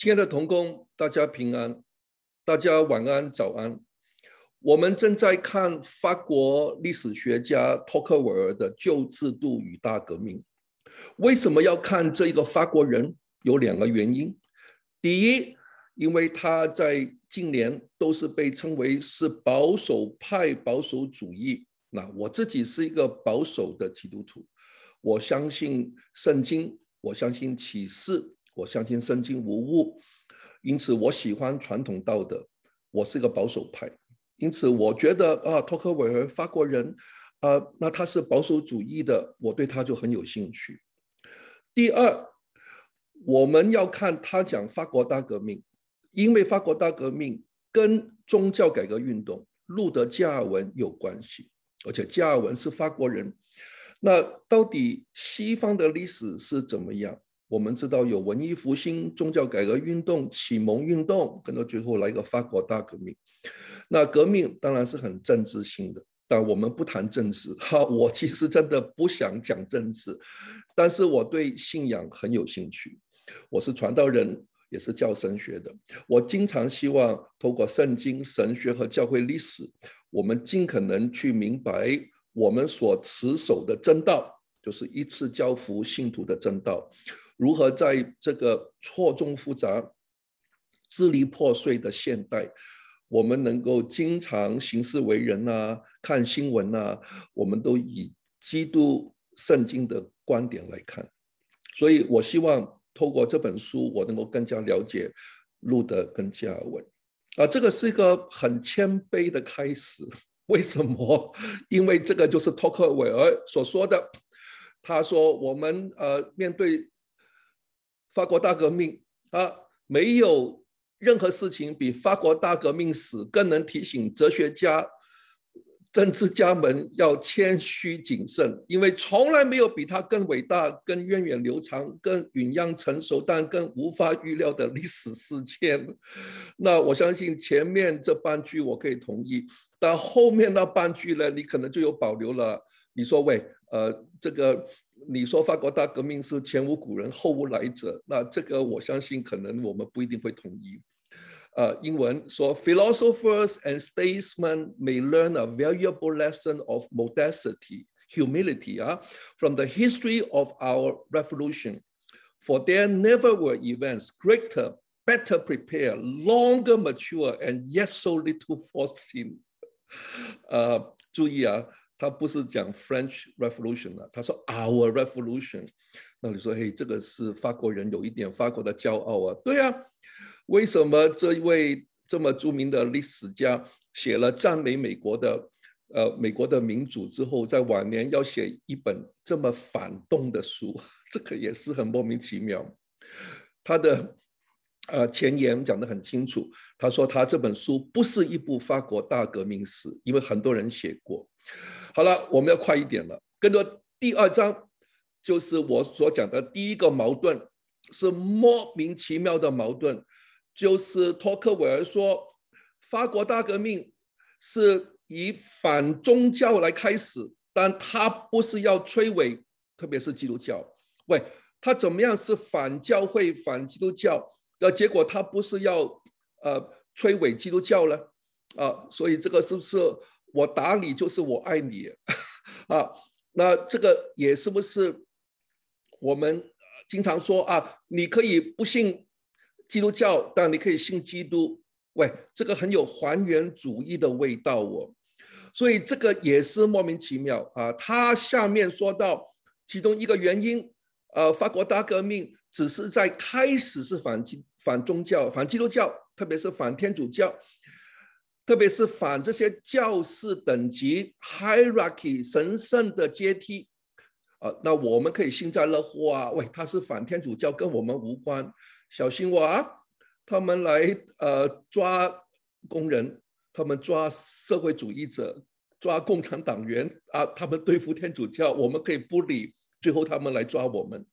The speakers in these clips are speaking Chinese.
亲爱的同工，大家平安，大家晚安、早安。我们正在看法国历史学家托克维尔的《旧制度与大革命》。为什么要看这一个法国人？有两个原因。第一，因为他在近年都是被称为是保守派、保守主义。那我自己是一个保守的基督徒，我相信圣经，我相信启示。我相信圣经无误，因此我喜欢传统道德。我是一个保守派，因此我觉得啊，托克维尔法国人啊，那他是保守主义的，我对他就很有兴趣。第二，我们要看他讲法国大革命，因为法国大革命跟宗教改革运动路德、加尔文有关系，而且加尔文是法国人。那到底西方的历史是怎么样？我们知道有文艺复兴、宗教改革运动、启蒙运动，跟到最后来一个法国大革命。那革命当然是很政治性的，但我们不谈政治哈。我其实真的不想讲政治，但是我对信仰很有兴趣。我是传道人，也是教神学的。我经常希望透过圣经、神学和教会历史，我们尽可能去明白我们所持守的真道，就是一次教服信徒的真道。如何在这个错综复杂、支离破碎的现代，我们能够经常行事为人啊，看新闻啊，我们都以基督圣经的观点来看。所以我希望透过这本书，我能够更加了解路德跟加尔文啊。这个是一个很谦卑的开始。为什么？因为这个就是托克维尔所说的，他说我们呃面对。法国大革命啊，没有任何事情比法国大革命史更能提醒哲学家、政治家们要谦虚谨慎，因为从来没有比它更伟大、更源远流长、更酝酿成熟但更无法预料的历史事件。那我相信前面这半句我可以同意，但后面那半句呢？你可能就有保留了。你说，喂，呃，这个。你说法国大革命是前无古人后无来者，那这个我相信可能我们不一定会同意。呃，英文说，philosophers and statesmen may learn a valuable lesson of modesty, humility 啊，from uh, the history of our revolution, for there never were events greater, better prepared, longer mature, and yet so little foreseen。呃，注意啊。Uh, 他不是讲 French Revolution 了，他说 Our Revolution。那你说，嘿，这个是法国人有一点法国的骄傲啊？对啊，为什么这一位这么著名的历史家写了赞美美国的呃美国的民主之后，在晚年要写一本这么反动的书？这个也是很莫名其妙。他的呃前言讲得很清楚，他说他这本书不是一部法国大革命史，因为很多人写过。好了，我们要快一点了。跟着第二章，就是我所讲的第一个矛盾，是莫名其妙的矛盾。就是托克维尔说，法国大革命是以反宗教来开始，但他不是要摧毁，特别是基督教。喂，他怎么样是反教会、反基督教？的结果他不是要呃摧毁基督教呢？啊，所以这个是不是？我打你就是我爱你，啊，那这个也是不是我们经常说啊？你可以不信基督教，但你可以信基督。喂，这个很有还原主义的味道哦。所以这个也是莫名其妙啊。他下面说到其中一个原因，呃，法国大革命只是在开始是反反宗教、反基督教，特别是反天主教。特别是反这些教士等级 （hierarchy） 神圣的阶梯，啊，那我们可以幸灾乐祸啊！喂，他是反天主教，跟我们无关。小心我啊！他们来呃抓工人，他们抓社会主义者，抓共产党员啊！他们对付天主教，我们可以不理。最后他们来抓我们，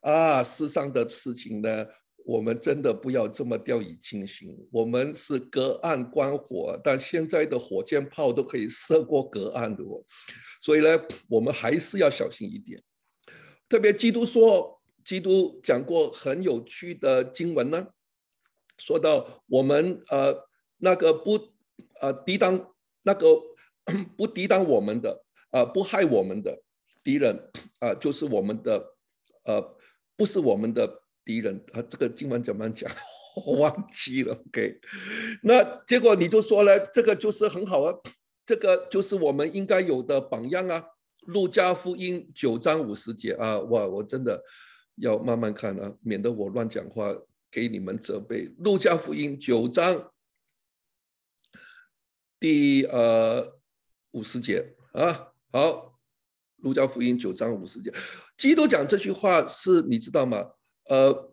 啊，世上的事情呢？我们真的不要这么掉以轻心。我们是隔岸观火，但现在的火箭炮都可以射过隔岸的哦。所以呢，我们还是要小心一点。特别基督说，基督讲过很有趣的经文呢，说到我们呃那个不呃抵挡那个 不抵挡我们的呃不害我们的敌人啊就是我们的呃不是我们的。敌人，啊，这个今晚怎么讲？忘记了，OK。那结果你就说了，这个就是很好啊，这个就是我们应该有的榜样啊。路加福音九章五十节啊，哇，我真的要慢慢看啊，免得我乱讲话给你们责备。路加福音九章第呃五十节啊，好，路加福音九章五十节，基督讲这句话是你知道吗？呃，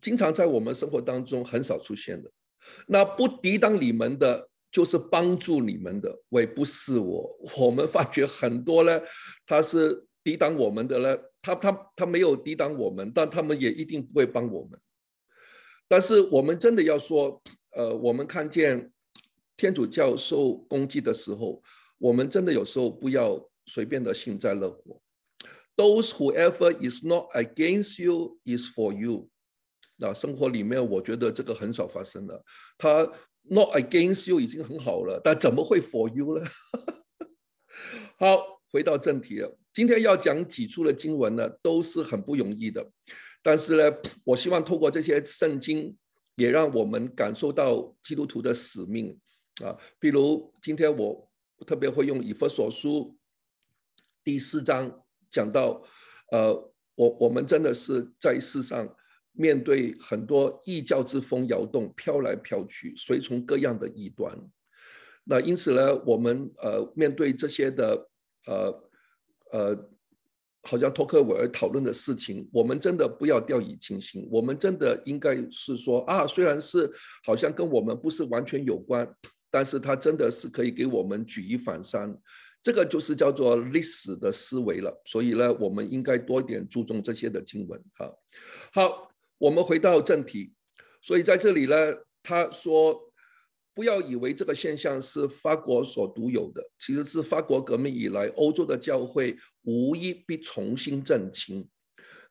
经常在我们生活当中很少出现的，那不抵挡你们的，就是帮助你们的。为不是我，我们发觉很多呢，他是抵挡我们的呢，他他他没有抵挡我们，但他们也一定不会帮我们。但是我们真的要说，呃，我们看见天主教受攻击的时候，我们真的有时候不要随便的幸灾乐祸。Those whoever is not against you is for you，那生活里面我觉得这个很少发生的，他 not against you 已经很好了，但怎么会 for you 呢？好，回到正题了，今天要讲几处的经文呢，都是很不容易的，但是呢，我希望透过这些圣经，也让我们感受到基督徒的使命啊。比如今天我特别会用以弗所书第四章。讲到，呃，我我们真的是在世上面对很多异教之风摇动、飘来飘去、随从各样的异端。那因此呢，我们呃面对这些的呃呃，好像托克维尔讨论的事情，我们真的不要掉以轻心。我们真的应该是说啊，虽然是好像跟我们不是完全有关，但是他真的是可以给我们举一反三。这个就是叫做历史的思维了，所以呢，我们应该多一点注重这些的经文。啊。好，我们回到正题。所以在这里呢，他说不要以为这个现象是法国所独有的，其实是法国革命以来，欧洲的教会无一不重新振兴。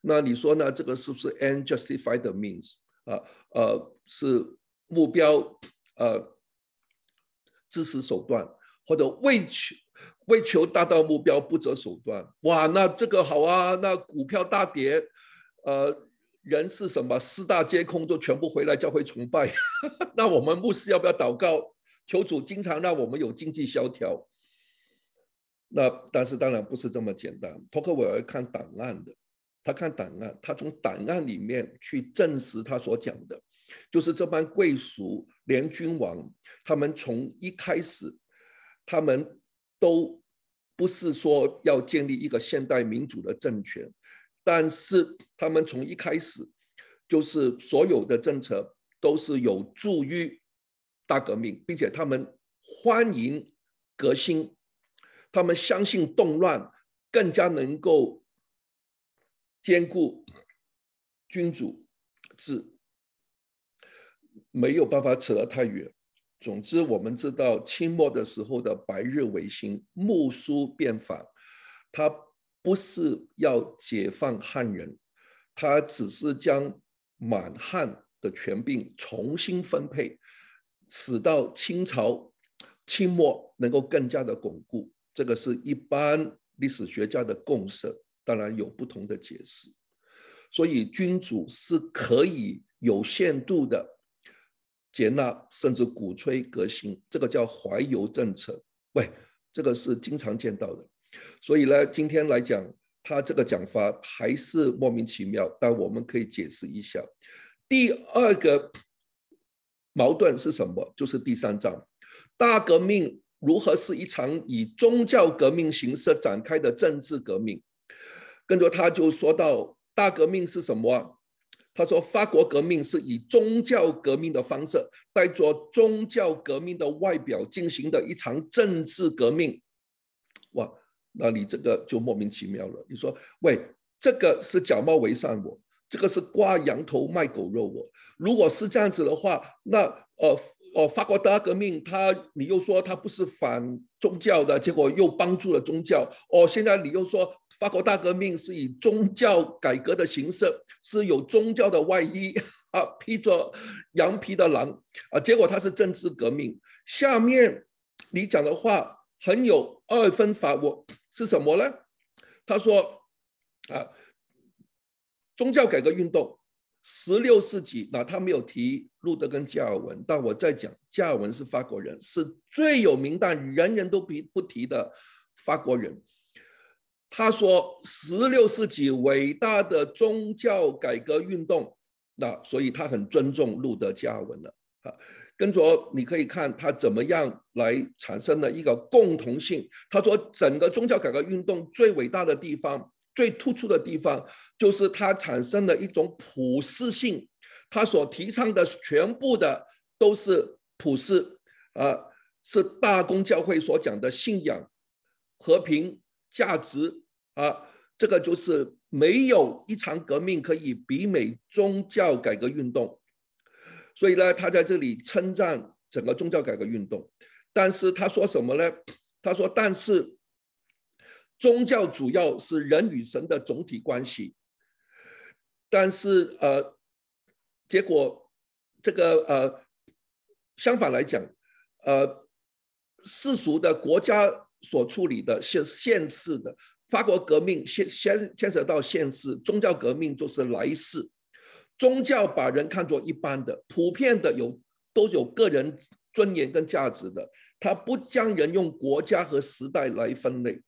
那你说呢？这个是不是 unjustified means？啊，呃，是目标呃支持手段或者 which。为求达到目标，不择手段。哇，那这个好啊！那股票大跌，呃，人是什么？四大皆空，就全部回来教会崇拜。那我们牧师要不要祷告，求主经常让我们有经济萧条？那但是当然不是这么简单。托克维尔看档案的，他看档案，他从档案里面去证实他所讲的，就是这帮贵族连君王，他们从一开始，他们。都不是说要建立一个现代民主的政权，但是他们从一开始就是所有的政策都是有助于大革命，并且他们欢迎革新，他们相信动乱更加能够兼顾君主制，没有办法扯得太远。总之，我们知道清末的时候的“白日维新”“木梳变法”，它不是要解放汉人，它只是将满汉的权柄重新分配，使到清朝清末能够更加的巩固。这个是一般历史学家的共识，当然有不同的解释。所以，君主是可以有限度的。接纳甚至鼓吹革新，这个叫怀柔政策，喂，这个是经常见到的。所以呢，今天来讲他这个讲法还是莫名其妙，但我们可以解释一下。第二个矛盾是什么？就是第三章，大革命如何是一场以宗教革命形式展开的政治革命？跟着他就说到大革命是什么？他说：“法国革命是以宗教革命的方式，带着宗教革命的外表进行的一场政治革命。”哇，那你这个就莫名其妙了。你说：“喂，这个是假冒伪善，我这个是挂羊头卖狗肉，我如果是这样子的话，那呃。”哦，法国大革命，他你又说他不是反宗教的，结果又帮助了宗教。哦，现在你又说法国大革命是以宗教改革的形式，是有宗教的外衣 啊，披着羊皮的狼啊，结果他是政治革命。下面你讲的话很有二分法，我是什么呢？他说啊，宗教改革运动。十六世纪，那他没有提路德跟加尔文，但我在讲加尔文是法国人，是最有名但人人都比不提的法国人。他说十六世纪伟大的宗教改革运动，那所以他很尊重路德加尔文了。啊。跟着你可以看他怎么样来产生了一个共同性。他说整个宗教改革运动最伟大的地方。最突出的地方就是它产生了一种普世性，它所提倡的全部的都是普世，啊，是大公教会所讲的信仰、和平、价值啊，这个就是没有一场革命可以比美宗教改革运动，所以呢，他在这里称赞整个宗教改革运动，但是他说什么呢？他说，但是。宗教主要是人与神的总体关系，但是呃，结果这个呃，相反来讲，呃，世俗的国家所处理的是现世的，法国革命牵牵牵扯到现世，宗教革命就是来世，宗教把人看作一般的、普遍的，有都有个人尊严跟价值的，他不将人用国家和时代来分类。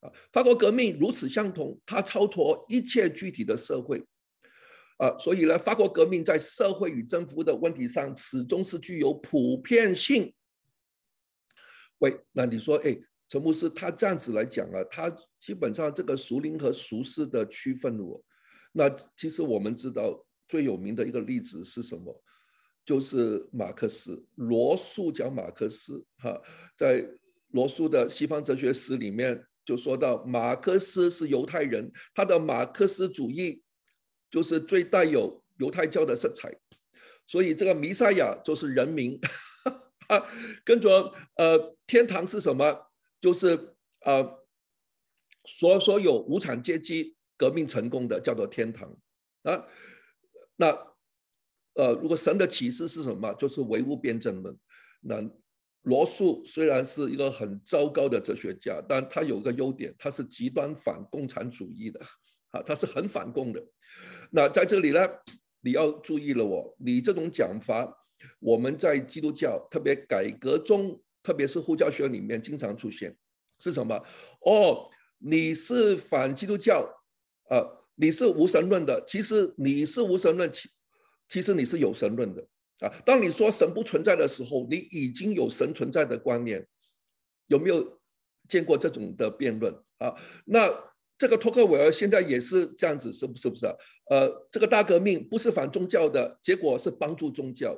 啊，法国革命如此相同，它超脱一切具体的社会，啊，所以呢，法国革命在社会与政府的问题上，始终是具有普遍性。喂，那你说，哎，陈牧师他这样子来讲啊，他基本上这个熟龄和熟世的区分，我，那其实我们知道最有名的一个例子是什么？就是马克思、罗素讲马克思哈，在罗素的《西方哲学史》里面。就说到马克思是犹太人，他的马克思主义就是最带有犹太教的色彩，所以这个弥赛亚就是人民。跟着呃，天堂是什么？就是呃，所所有无产阶级革命成功的叫做天堂啊。那呃，如果神的启示是什么？就是唯物辩证论，那。罗素虽然是一个很糟糕的哲学家，但他有个优点，他是极端反共产主义的。啊，他是很反共的。那在这里呢，你要注意了哦，你这种讲法，我们在基督教，特别改革中，特别是护教学里面经常出现，是什么？哦，你是反基督教，呃，你是无神论的。其实你是无神论，其其实你是有神论的。啊，当你说神不存在的时候，你已经有神存在的观念，有没有见过这种的辩论啊？那这个托克维尔现在也是这样子，是不是不是？呃，这个大革命不是反宗教的，结果是帮助宗教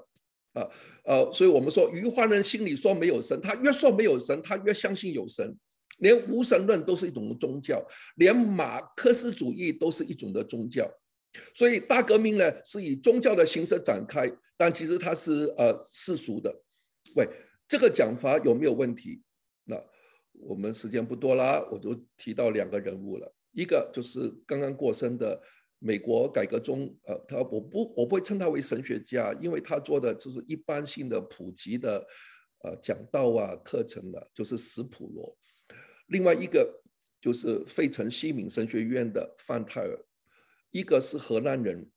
啊，呃，所以我们说，愚化人心里说没有神，他越说没有神，他越相信有神，连无神论都是一种宗教，连马克思主义都是一种的宗教。所以大革命呢是以宗教的形式展开，但其实它是呃世俗的。喂，这个讲法有没有问题？那我们时间不多啦，我就提到两个人物了，一个就是刚刚过生的美国改革中，呃，他我不我不会称他为神学家，因为他做的就是一般性的普及的呃讲道啊课程的，就是史普罗。另外一个就是费城西敏神学院的范泰尔。一个是荷兰人，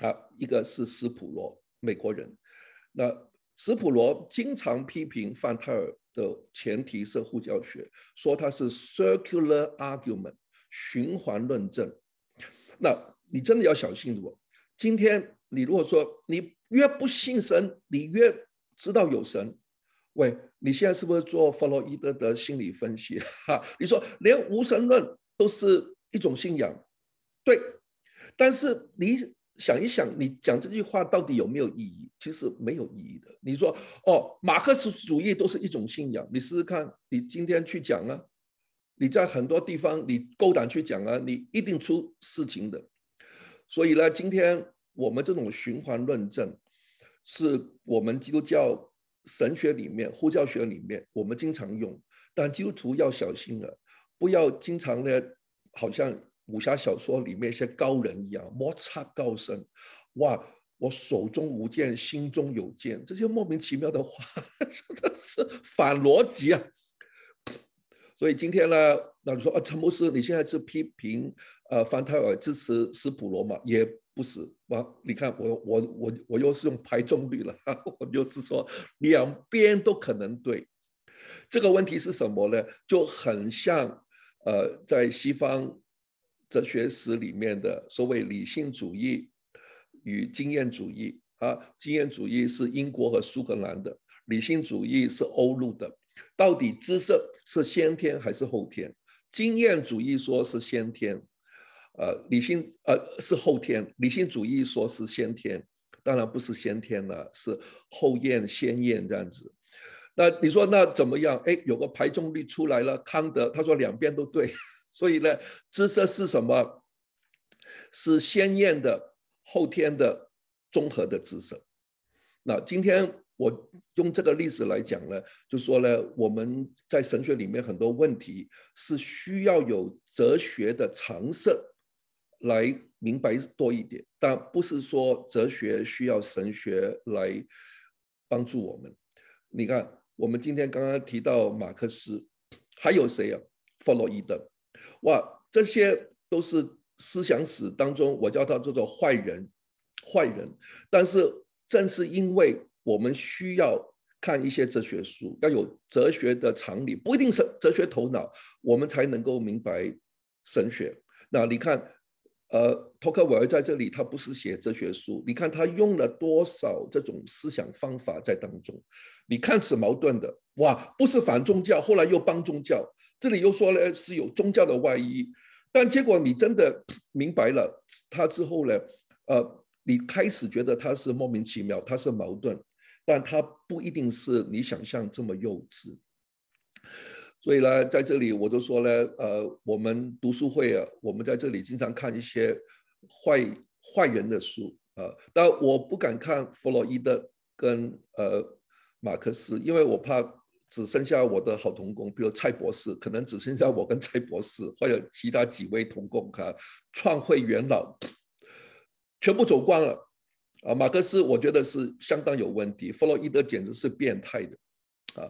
啊，一个是斯普罗美国人。那斯普罗经常批评范泰尔的前提是护教学，说他是 circular argument 循环论证。那你真的要小心我。今天你如果说你越不信神，你越知道有神。喂，你现在是不是做弗洛伊德的心理分析？哈，你说连无神论都是一种信仰，对？但是你想一想，你讲这句话到底有没有意义？其实没有意义的。你说哦，马克思主义都是一种信仰，你试试看，你今天去讲啊，你在很多地方你够胆去讲啊，你一定出事情的。所以呢，今天我们这种循环论证，是我们基督教神学里面、呼教学里面，我们经常用，但基督徒要小心了，不要经常的，好像。武侠小说里面一些高人一样，摩擦高深，哇！我手中无剑，心中有剑，这些莫名其妙的话 真的是反逻辑啊！所以今天呢，那你说啊，陈牧师，你现在是批评呃范太尔支持斯普罗吗？也不是哇！你看我我我我又是用排中律了，我就是说两边都可能对。这个问题是什么呢？就很像呃，在西方。哲学史里面的所谓理性主义与经验主义啊，经验主义是英国和苏格兰的，理性主义是欧陆的。到底知识是先天还是后天？经验主义说是先天，呃，理性呃是后天。理性主义说是先天，当然不是先天了，是后验先验这样子。那你说那怎么样？哎，有个排中率出来了，康德他说两边都对。所以呢，知识是什么？是先验的、后天的、综合的知识。那今天我用这个例子来讲呢，就说呢，我们在神学里面很多问题是需要有哲学的常识来明白多一点，但不是说哲学需要神学来帮助我们。你看，我们今天刚刚提到马克思，还有谁呀？弗洛伊德。哇，这些都是思想史当中，我叫他叫做坏人，坏人。但是正是因为我们需要看一些哲学书，要有哲学的常理，不一定是哲学头脑，我们才能够明白神学。那你看，呃，托克维尔在这里，他不是写哲学书，你看他用了多少这种思想方法在当中。你看此矛盾的，哇，不是反宗教，后来又帮宗教。这里又说呢，是有宗教的外衣，但结果你真的明白了他之后呢，呃，你开始觉得他是莫名其妙，他是矛盾，但他不一定是你想象这么幼稚。所以呢，在这里我就说呢，呃，我们读书会啊，我们在这里经常看一些坏坏人的书啊，但我不敢看弗洛伊德跟呃马克思，因为我怕。只剩下我的好同工，比如蔡博士，可能只剩下我跟蔡博士，还有其他几位同工啊，创会元老全部走光了啊。马克思，我觉得是相当有问题；弗洛伊德简直是变态的啊。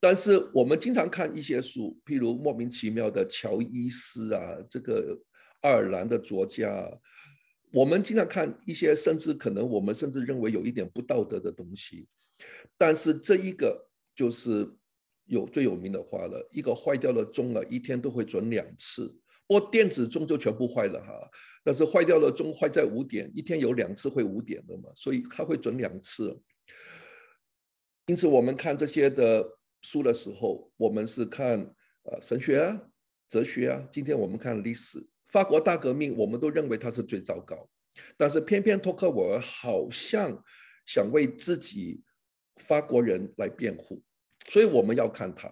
但是我们经常看一些书，譬如莫名其妙的乔伊斯啊，这个爱尔兰的作家，我们经常看一些，甚至可能我们甚至认为有一点不道德的东西，但是这一个。就是有最有名的话了，一个坏掉了钟了一天都会准两次，不过电子钟就全部坏了哈。但是坏掉了钟坏在五点，一天有两次会五点的嘛，所以它会准两次。因此我们看这些的书的时候，我们是看呃神学啊、哲学啊。今天我们看历史，法国大革命，我们都认为它是最糟糕，但是偏偏托克维尔好像想为自己法国人来辩护。所以我们要看他，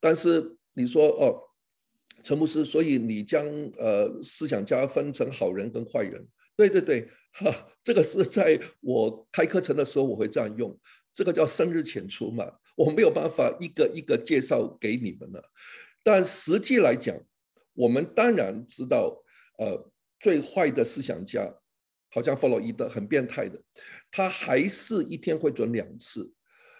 但是你说哦，陈牧师，所以你将呃思想家分成好人跟坏人，对对对，哈，这个是在我开课程的时候我会这样用，这个叫“深入浅出”嘛，我没有办法一个一个介绍给你们了，但实际来讲，我们当然知道，呃，最坏的思想家，好像弗洛伊德很变态的，他还是一天会准两次。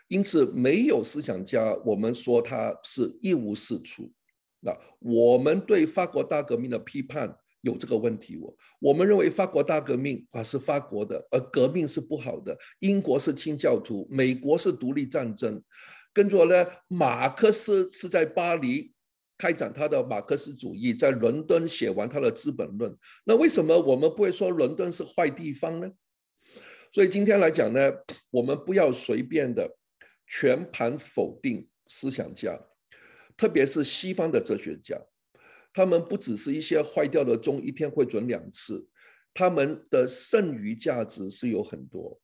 因此，没有思想家，我们说他是一无是处。那我们对法国大革命的批判有这个问题。我我们认为法国大革命啊是法国的，而革命是不好的。英国是清教徒，美国是独立战争。跟着呢，马克思是在巴黎开展他的马克思主义，在伦敦写完他的《资本论》。那为什么我们不会说伦敦是坏地方呢？所以今天来讲呢，我们不要随便的。全盘否定思想家，特别是西方的哲学家，他们不只是一些坏掉的钟，一天会准两次，他们的剩余价值是有很多。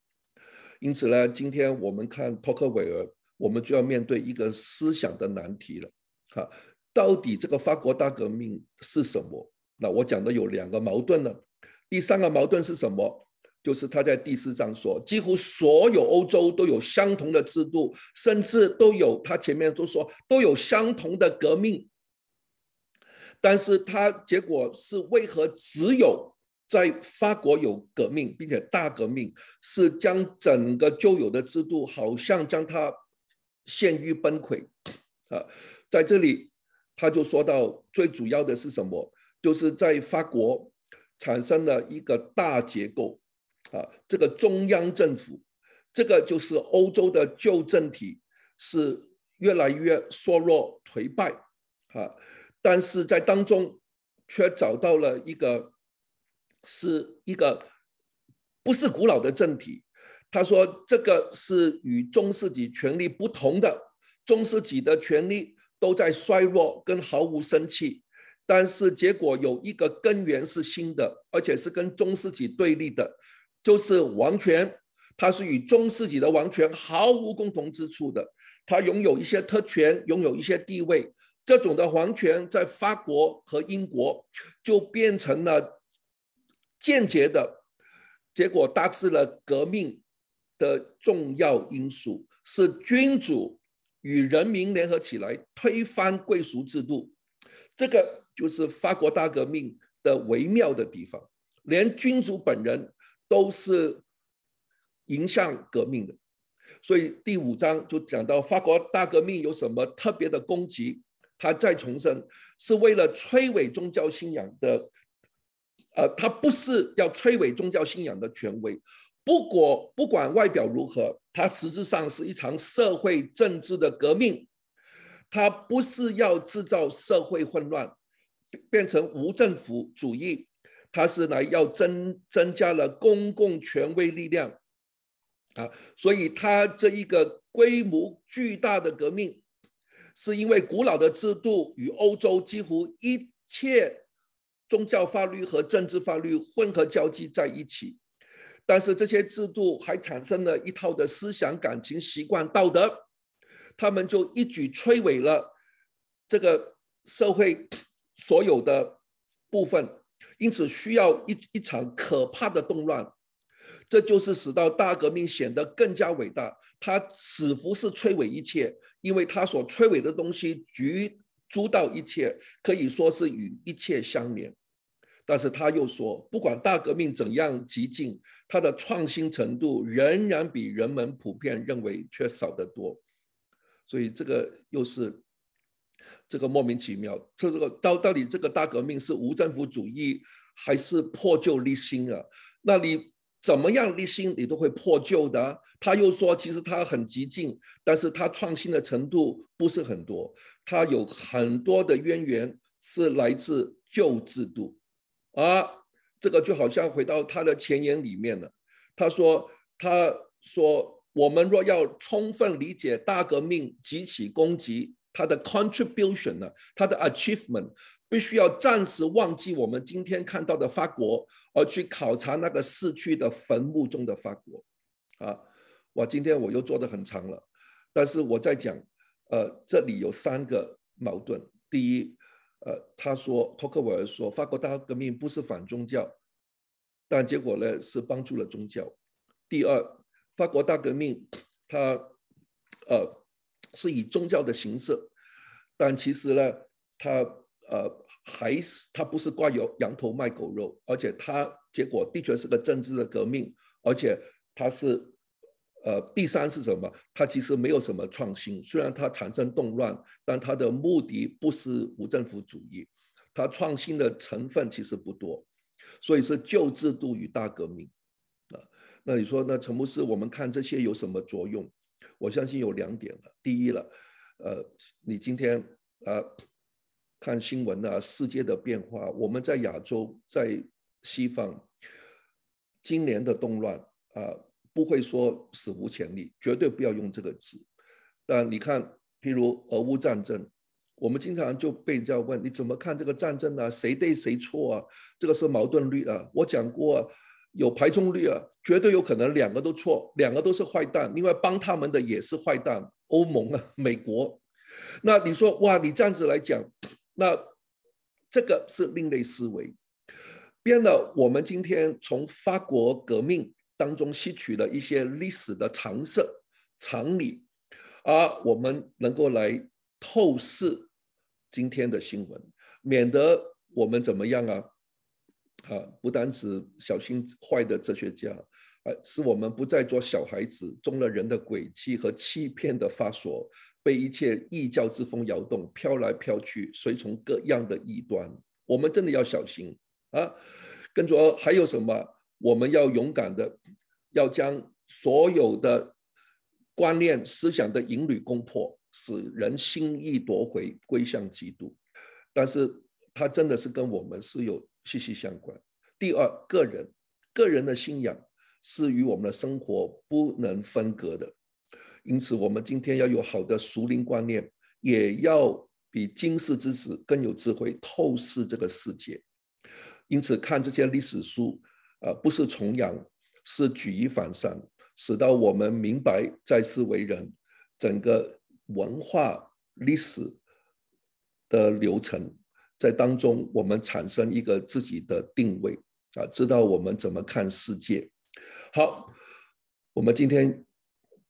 因此呢，今天我们看托克维尔，我们就要面对一个思想的难题了。哈，到底这个法国大革命是什么？那我讲的有两个矛盾呢，第三个矛盾是什么？就是他在第四章说，几乎所有欧洲都有相同的制度，甚至都有他前面都说都有相同的革命，但是他结果是为何只有在法国有革命，并且大革命是将整个旧有的制度好像将它陷于崩溃，啊，在这里他就说到最主要的是什么，就是在法国产生了一个大结构。啊，这个中央政府，这个就是欧洲的旧政体，是越来越衰弱颓败啊。但是在当中，却找到了一个，是一个不是古老的政体。他说，这个是与中世纪权力不同的，中世纪的权力都在衰弱跟毫无生气，但是结果有一个根源是新的，而且是跟中世纪对立的。就是王权，它是与中世纪的王权毫无共同之处的。它拥有一些特权，拥有一些地位。这种的王权在法国和英国就变成了间接的结果，大致了革命的重要因素是君主与人民联合起来推翻贵族制度。这个就是法国大革命的微妙的地方，连君主本人。都是影响革命的，所以第五章就讲到法国大革命有什么特别的攻击，他再重申是为了摧毁宗教信仰的，呃，他不是要摧毁宗教信仰的权威，不过不管外表如何，它实质上是一场社会政治的革命，它不是要制造社会混乱，变成无政府主义。它是来要增增加了公共权威力量啊，所以它这一个规模巨大的革命，是因为古老的制度与欧洲几乎一切宗教法律和政治法律混合交集在一起，但是这些制度还产生了一套的思想感情习惯道德，他们就一举摧毁了这个社会所有的部分。因此，需要一一场可怕的动乱，这就是使到大革命显得更加伟大。它似乎是摧毁一切，因为它所摧毁的东西，局诸到一切，可以说是与一切相连。但是他又说，不管大革命怎样激进，它的创新程度仍然比人们普遍认为却少得多。所以这个又是。这个莫名其妙，这这个到到底这个大革命是无政府主义还是破旧立新啊？那你怎么样立新，你都会破旧的。他又说，其实他很激进，但是他创新的程度不是很多，他有很多的渊源是来自旧制度，啊，这个就好像回到他的前言里面了。他说，他说我们若要充分理解大革命及其攻击。他的 contribution 呢，他的 achievement 必须要暂时忘记我们今天看到的法国，而去考察那个逝去的坟墓中的法国。啊，我今天我又做的很长了，但是我在讲，呃，这里有三个矛盾。第一，呃，他说托克维尔说法国大革命不是反宗教，但结果呢是帮助了宗教。第二，法国大革命他，呃。是以宗教的形式，但其实呢，他呃还是他不是挂羊羊头卖狗肉，而且他结果的确是个政治的革命，而且他是呃第三是什么？他其实没有什么创新，虽然他产生动乱，但他的目的不是无政府主义，他创新的成分其实不多，所以是旧制度与大革命，啊，那你说那陈牧师，我们看这些有什么作用？我相信有两点了。第一了，呃，你今天呃看新闻啊，世界的变化，我们在亚洲，在西方，今年的动乱啊，不会说史无前例，绝对不要用这个字。但你看，譬如俄乌战争，我们经常就被人家问你怎么看这个战争呢？谁对谁错啊？这个是矛盾率啊，我讲过。有排中率啊，绝对有可能两个都错，两个都是坏蛋。另外帮他们的也是坏蛋，欧盟啊，美国。那你说哇，你这样子来讲，那这个是另类思维。编了，我们今天从法国革命当中吸取了一些历史的常识、常理，啊，我们能够来透视今天的新闻，免得我们怎么样啊？啊，不单是小心坏的哲学家，而是我们不再做小孩子，中了人的诡计和欺骗的发所，被一切异教之风摇动，飘来飘去，随从各样的异端。我们真的要小心啊！跟着还有什么？我们要勇敢的，要将所有的观念思想的淫女攻破，使人心意夺回，归向基督。但是他真的是跟我们是有。息息相关。第二，个人个人的信仰是与我们的生活不能分隔的，因此我们今天要有好的熟灵观念，也要比今世之子更有智慧透视这个世界。因此看这些历史书，啊，不是崇仰，是举一反三，使到我们明白在世为人，整个文化历史的流程。在当中，我们产生一个自己的定位啊，知道我们怎么看世界。好，我们今天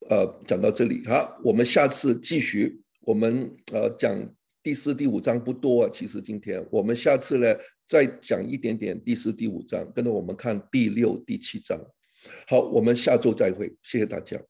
呃讲到这里哈，我们下次继续，我们呃讲第四、第五章不多啊，其实今天我们下次呢再讲一点点第四、第五章，跟着我们看第六、第七章。好，我们下周再会，谢谢大家。